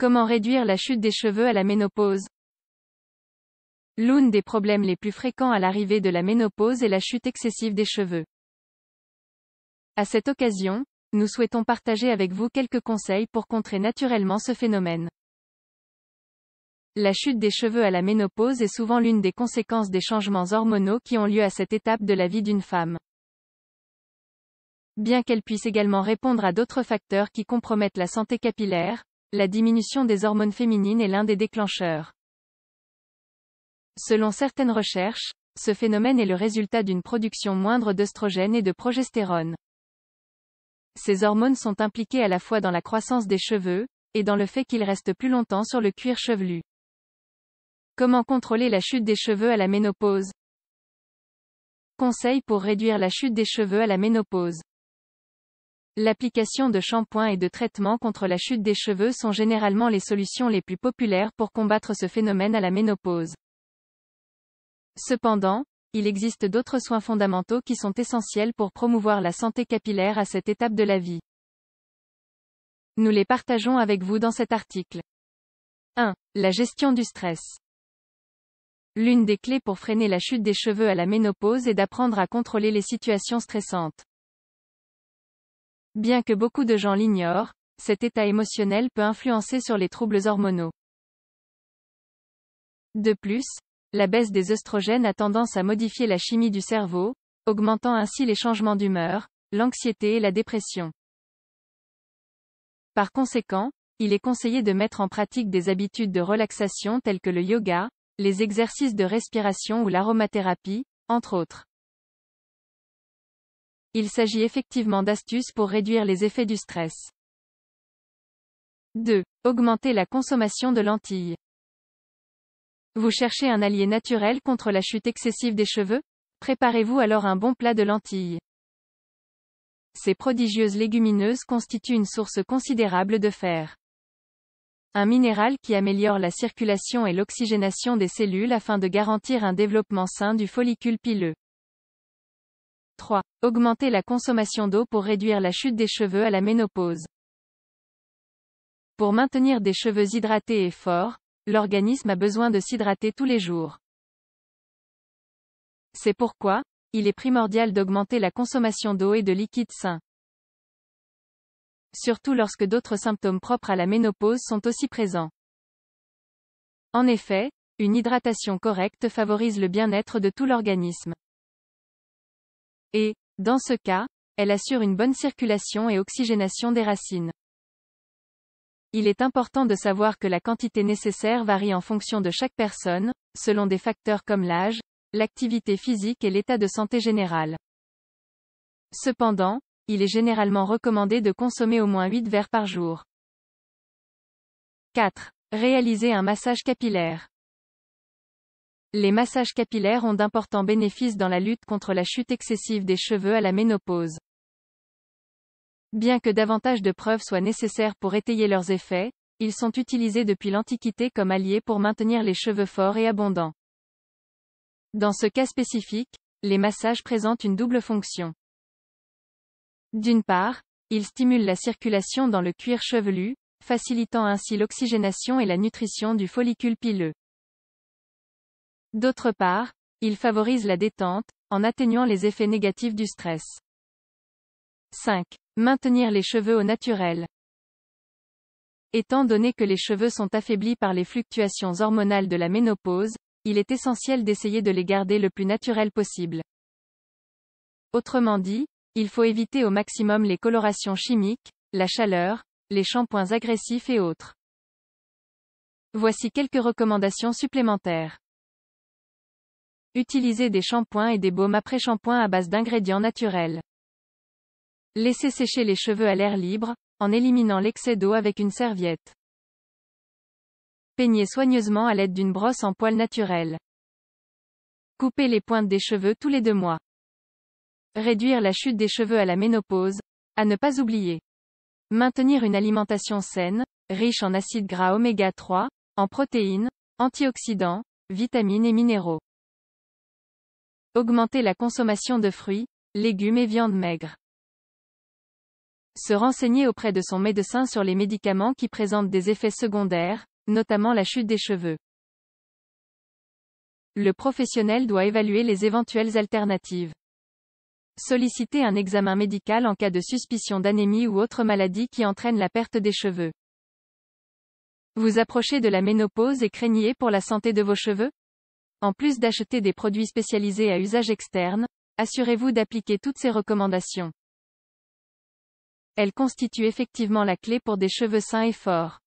Comment réduire la chute des cheveux à la ménopause L'une des problèmes les plus fréquents à l'arrivée de la ménopause est la chute excessive des cheveux. À cette occasion, nous souhaitons partager avec vous quelques conseils pour contrer naturellement ce phénomène. La chute des cheveux à la ménopause est souvent l'une des conséquences des changements hormonaux qui ont lieu à cette étape de la vie d'une femme. Bien qu'elle puisse également répondre à d'autres facteurs qui compromettent la santé capillaire, la diminution des hormones féminines est l'un des déclencheurs. Selon certaines recherches, ce phénomène est le résultat d'une production moindre d'œstrogènes et de progestérone. Ces hormones sont impliquées à la fois dans la croissance des cheveux, et dans le fait qu'ils restent plus longtemps sur le cuir chevelu. Comment contrôler la chute des cheveux à la ménopause Conseil pour réduire la chute des cheveux à la ménopause. L'application de shampoing et de traitements contre la chute des cheveux sont généralement les solutions les plus populaires pour combattre ce phénomène à la ménopause. Cependant, il existe d'autres soins fondamentaux qui sont essentiels pour promouvoir la santé capillaire à cette étape de la vie. Nous les partageons avec vous dans cet article. 1. La gestion du stress. L'une des clés pour freiner la chute des cheveux à la ménopause est d'apprendre à contrôler les situations stressantes. Bien que beaucoup de gens l'ignorent, cet état émotionnel peut influencer sur les troubles hormonaux. De plus, la baisse des œstrogènes a tendance à modifier la chimie du cerveau, augmentant ainsi les changements d'humeur, l'anxiété et la dépression. Par conséquent, il est conseillé de mettre en pratique des habitudes de relaxation telles que le yoga, les exercices de respiration ou l'aromathérapie, entre autres. Il s'agit effectivement d'astuces pour réduire les effets du stress. 2. Augmenter la consommation de lentilles. Vous cherchez un allié naturel contre la chute excessive des cheveux Préparez-vous alors un bon plat de lentilles. Ces prodigieuses légumineuses constituent une source considérable de fer. Un minéral qui améliore la circulation et l'oxygénation des cellules afin de garantir un développement sain du follicule pileux. 3. Augmenter la consommation d'eau pour réduire la chute des cheveux à la ménopause. Pour maintenir des cheveux hydratés et forts, l'organisme a besoin de s'hydrater tous les jours. C'est pourquoi, il est primordial d'augmenter la consommation d'eau et de liquides sains, Surtout lorsque d'autres symptômes propres à la ménopause sont aussi présents. En effet, une hydratation correcte favorise le bien-être de tout l'organisme et, dans ce cas, elle assure une bonne circulation et oxygénation des racines. Il est important de savoir que la quantité nécessaire varie en fonction de chaque personne, selon des facteurs comme l'âge, l'activité physique et l'état de santé général. Cependant, il est généralement recommandé de consommer au moins 8 verres par jour. 4. Réaliser un massage capillaire. Les massages capillaires ont d'importants bénéfices dans la lutte contre la chute excessive des cheveux à la ménopause. Bien que davantage de preuves soient nécessaires pour étayer leurs effets, ils sont utilisés depuis l'Antiquité comme alliés pour maintenir les cheveux forts et abondants. Dans ce cas spécifique, les massages présentent une double fonction. D'une part, ils stimulent la circulation dans le cuir chevelu, facilitant ainsi l'oxygénation et la nutrition du follicule pileux. D'autre part, il favorise la détente, en atténuant les effets négatifs du stress. 5. Maintenir les cheveux au naturel. Étant donné que les cheveux sont affaiblis par les fluctuations hormonales de la ménopause, il est essentiel d'essayer de les garder le plus naturel possible. Autrement dit, il faut éviter au maximum les colorations chimiques, la chaleur, les shampoings agressifs et autres. Voici quelques recommandations supplémentaires. Utilisez des shampoings et des baumes après-shampoings à base d'ingrédients naturels. Laissez sécher les cheveux à l'air libre, en éliminant l'excès d'eau avec une serviette. Peignez soigneusement à l'aide d'une brosse en poils naturels. Coupez les pointes des cheveux tous les deux mois. Réduire la chute des cheveux à la ménopause, à ne pas oublier. Maintenir une alimentation saine, riche en acides gras oméga 3, en protéines, antioxydants, vitamines et minéraux. Augmenter la consommation de fruits, légumes et viandes maigres. Se renseigner auprès de son médecin sur les médicaments qui présentent des effets secondaires, notamment la chute des cheveux. Le professionnel doit évaluer les éventuelles alternatives. Solliciter un examen médical en cas de suspicion d'anémie ou autre maladie qui entraîne la perte des cheveux. Vous approchez de la ménopause et craignez pour la santé de vos cheveux en plus d'acheter des produits spécialisés à usage externe, assurez-vous d'appliquer toutes ces recommandations. Elles constituent effectivement la clé pour des cheveux sains et forts.